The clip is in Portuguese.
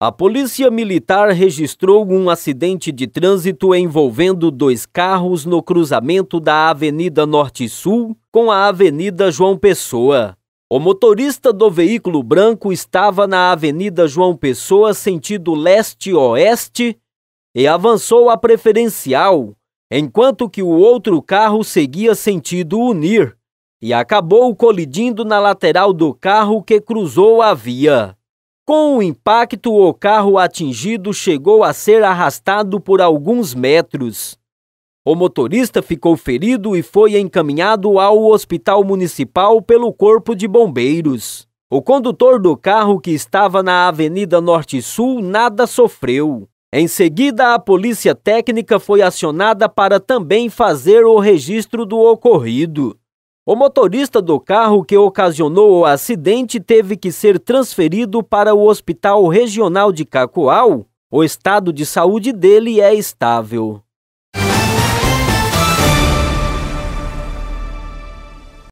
A Polícia Militar registrou um acidente de trânsito envolvendo dois carros no cruzamento da Avenida Norte-Sul com a Avenida João Pessoa. O motorista do veículo branco estava na Avenida João Pessoa, sentido leste-oeste, e avançou a preferencial, enquanto que o outro carro seguia sentido unir e acabou colidindo na lateral do carro que cruzou a via. Com o impacto, o carro atingido chegou a ser arrastado por alguns metros. O motorista ficou ferido e foi encaminhado ao hospital municipal pelo Corpo de Bombeiros. O condutor do carro que estava na Avenida Norte Sul nada sofreu. Em seguida, a polícia técnica foi acionada para também fazer o registro do ocorrido. O motorista do carro que ocasionou o acidente teve que ser transferido para o Hospital Regional de Cacoal. O estado de saúde dele é estável.